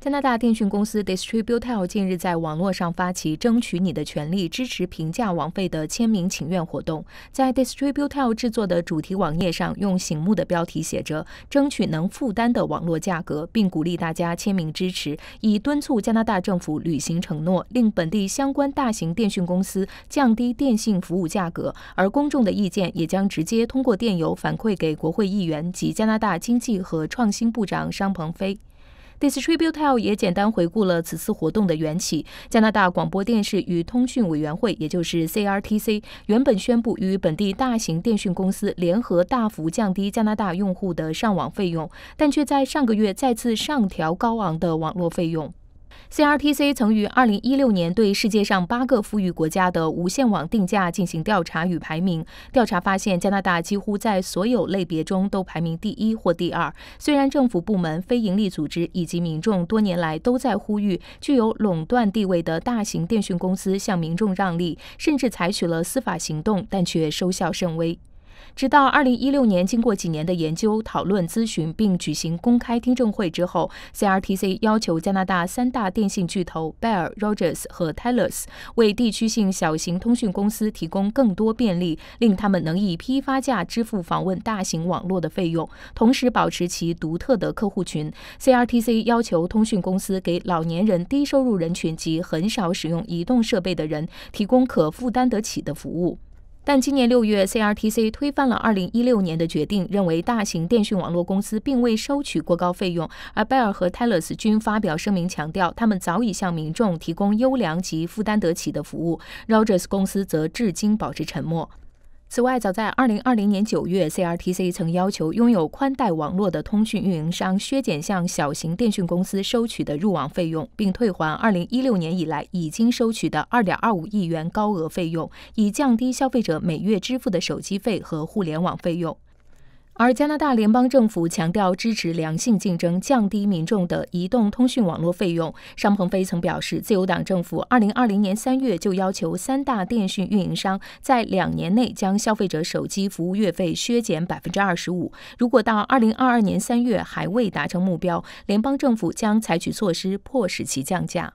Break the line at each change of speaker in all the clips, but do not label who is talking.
加拿大电讯公司 Distributel 近日在网络上发起“争取你的权利，支持平价网费”的签名请愿活动。在 Distributel 制作的主题网页上，用醒目的标题写着“争取能负担的网络价格”，并鼓励大家签名支持，以敦促加拿大政府履行承诺，令本地相关大型电讯公司降低电信服务价格。而公众的意见也将直接通过电邮反馈给国会议员及加拿大经济和创新部长商鹏飞。Distributel 也简单回顾了此次活动的缘起。加拿大广播电视与通讯委员会，也就是 CRTC，原本宣布与本地大型电讯公司联合大幅降低加拿大用户的上网费用，但却在上个月再次上调高昂的网络费用。CRTC 曾于2016年对世界上八个富裕国家的无线网定价进行调查与排名。调查发现，加拿大几乎在所有类别中都排名第一或第二。虽然政府部门、非营利组织以及民众多年来都在呼吁具有垄断地位的大型电讯公司向民众让利，甚至采取了司法行动，但却收效甚微。直到二零一六年，经过几年的研究、讨论、咨询，并举行公开听证会之后，CRTC 要求加拿大三大电信巨头 Bell、Rogers 和 Telus 为地区性小型通讯公司提供更多便利，令他们能以批发价支付访问大型网络的费用，同时保持其独特的客户群。CRTC 要求通讯公司给老年人、低收入人群及很少使用移动设备的人提供可负担得起的服务。但今年六月，CRTC 推翻了二零一六年的决定，认为大型电讯网络公司并未收取过高费用，而贝尔和 t 勒 l s 均发表声明，强调他们早已向民众提供优良及负担得起的服务。Rogers 公司则至今保持沉默。此外，早在2020年9月，CRTC 曾要求拥有宽带网络的通讯运营商削减向小型电讯公司收取的入网费用，并退还2016年以来已经收取的2.25亿元高额费用，以降低消费者每月支付的手机费和互联网费用。而加拿大联邦政府强调支持良性竞争，降低民众的移动通讯网络费用。商鹏飞曾表示，自由党政府2020年3月就要求三大电讯运营商在两年内将消费者手机服务月费削减百分之二十五。如果到2022年3月还未达成目标，联邦政府将采取措施迫使其降价。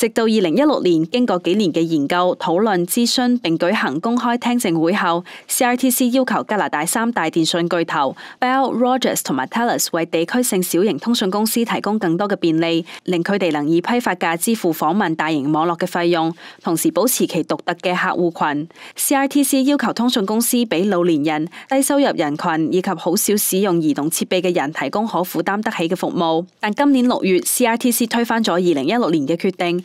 直到二零一六年，经过几年嘅研究、讨论、咨询并举行公开听证会后 c r t c 要求加拿大三大电信巨头 Bell、Rogers 同埋 Telus 为地区性小型通讯公司提供更多嘅便利，令佢哋能以批发价支付访问大型网络嘅费用，同时保持其独特嘅客户群。c r t c 要求通讯公司俾老年人、低收入人群以及好少使用移动设备嘅人提供可负担得起嘅服务。但今年六月 c r t c 推翻咗二零一六年嘅决定。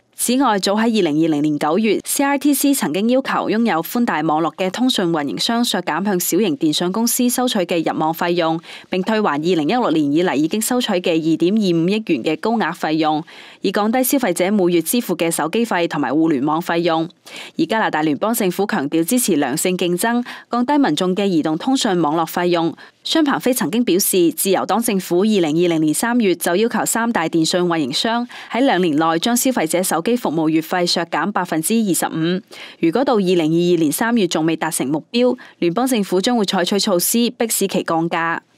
此外，早喺二零二零年九月，CITC 曾经要求拥有宽带网络嘅通讯运营商削减向小型电信公司收取嘅入网费用，并退还二零一六年以嚟已经收取嘅二点二五亿元嘅高额费用，以降低消费者每月支付嘅手机费同埋互联网费用。而加拿大联邦政府强调支持良性竞争，降低民众嘅移动通讯网络费用。商鹏飞曾经表示，自由党政府二零二零年三月就要求三大电信运营商喺两年内将消费者手机服务月费削减百分之二十五。如果到二零二二年三月仲未达成目标，联邦政府将会采取措施迫使其降价。